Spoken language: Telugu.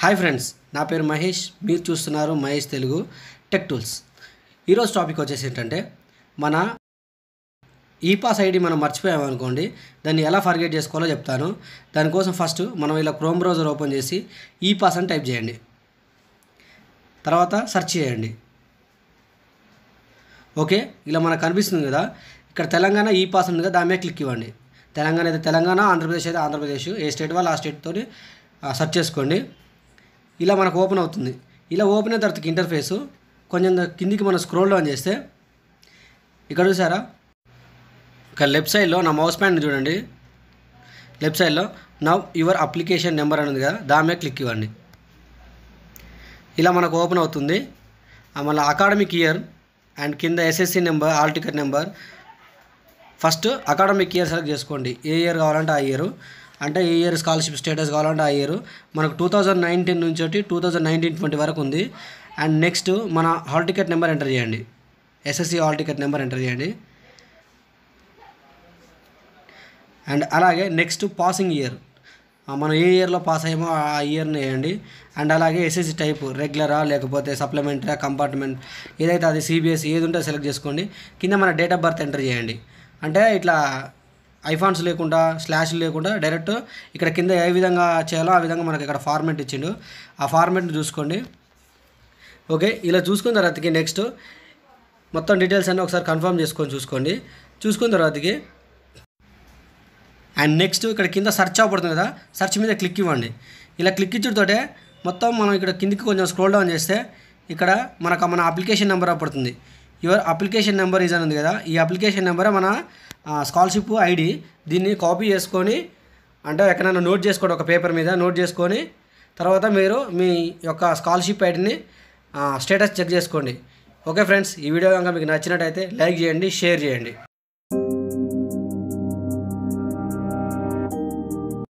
హాయ్ ఫ్రెండ్స్ నా పేరు మహేష్ మీరు చూస్తున్నారు మహేష్ తెలుగు టెక్ టూల్స్ ఈరోజు టాపిక్ వచ్చేసి ఏంటంటే మన ఈ పాస్ ఐడి మనం మర్చిపోయామనుకోండి దాన్ని ఎలా ఫర్గెట్ చేసుకోవాలో చెప్తాను దానికోసం ఫస్ట్ మనం ఇలా క్రోమ్ బ్రౌజర్ ఓపెన్ చేసి ఈ పాస్ అని టైప్ చేయండి తర్వాత సెర్చ్ చేయండి ఓకే ఇలా మనకు కనిపిస్తుంది కదా ఇక్కడ తెలంగాణ ఈ పాస్ ఉంది కదా దాని మీద క్లిక్ ఇవ్వండి తెలంగాణ అయితే తెలంగాణ ఆంధ్రప్రదేశ్ అయితే ఆంధ్రప్రదేశ్ ఏ స్టేట్ వాళ్ళు ఆ స్టేట్తో సెర్చ్ చేసుకోండి ఇలా మనకు ఓపెన్ అవుతుంది ఇలా ఓపెన్ అయిన తర్వాత ఇంటర్ఫేసు కొంచెం కిందికి మనం స్క్రోల్ డౌన్ చేస్తే ఇక్కడ చూసారా ఇక్కడ లెఫ్ట్ సైడ్లో నా మౌస్ ప్యాన్ చూడండి లెఫ్ట్ సైడ్లో నవ్ యువర్ అప్లికేషన్ నెంబర్ అనేది కదా దాని మీద క్లిక్ ఇవ్వండి ఇలా మనకు ఓపెన్ అవుతుంది మళ్ళీ అకాడమిక్ ఇయర్ అండ్ కింద SSC number hall ticket number first academic year select చేసుకోండి ఏ ఇయర్ కావాలంటే ఆ ఇయర్ అంటే ఈ ఇయర్ స్కాలర్షిప్ స్టేటస్ కావాలంటే ఆ ఇయర్ మనకు టూ థౌజండ్ నైన్టీన్ నుంచి టూ థౌజండ్ నైన్టీన్ ట్వంటీ వరకు ఉంది అండ్ నెక్స్ట్ మన హాల్ టికెట్ నెంబర్ ఎంటర్ చేయండి SSC hall ticket number enter చేయండి అండ్ అలాగే నెక్స్ట్ పాసింగ్ ఇయర్ మనం ఏ ఇయర్లో పాస్ అయ్యామో ఆ ఇయర్ని వేయండి అండ్ అలాగే ఎస్ఎస్సి టైప్ రెగ్యులరా లేకపోతే సప్లిమెంటరా కంపార్ట్మెంట్ ఏదైతే అది సిబిఎస్ ఏది ఉంటే సెలెక్ట్ చేసుకోండి కింద మన డేట్ ఆఫ్ బర్త్ ఎంటర్ చేయండి అంటే ఇట్లా ఐఫాన్స్ లేకుండా స్లాష్ లేకుండా డైరెక్ట్ ఇక్కడ కింద ఏ విధంగా చేయాలో ఆ విధంగా మనకి ఇక్కడ ఫార్మేట్ ఇచ్చిండు ఆ ఫార్మేట్ని చూసుకోండి ఓకే ఇలా చూసుకున్న తర్వాతకి నెక్స్ట్ మొత్తం డీటెయిల్స్ అన్నీ ఒకసారి కన్ఫర్మ్ చేసుకొని చూసుకోండి చూసుకున్న తర్వాతకి అండ్ నెక్స్ట్ ఇక్కడ కింద సెర్చ్ అవ్వబడుతుంది కదా సర్చ్ మీద క్లిక్ ఇవ్వండి ఇలా క్లిక్ ఇచ్చుడుతోటే మొత్తం మనం ఇక్కడ కిందికి కొంచెం స్క్రోల్ డౌన్ చేస్తే ఇక్కడ మనకు మన అప్లికేషన్ నెంబర్ అవ్వబడుతుంది యువర్ అప్లికేషన్ నెంబర్ ఇజన్ ఉంది కదా ఈ అప్లికేషన్ నెంబర్ మన స్కాలర్షిప్ ఐడి దీన్ని కాపీ చేసుకొని అంటే ఎక్కడైనా నోట్ చేసుకోండి ఒక పేపర్ మీద నోట్ చేసుకొని తర్వాత మీరు మీ యొక్క స్కాలర్షిప్ ఐడిని స్టేటస్ చెక్ చేసుకోండి ఓకే ఫ్రెండ్స్ ఈ వీడియో కనుక మీకు నచ్చినట్టయితే లైక్ చేయండి షేర్ చేయండి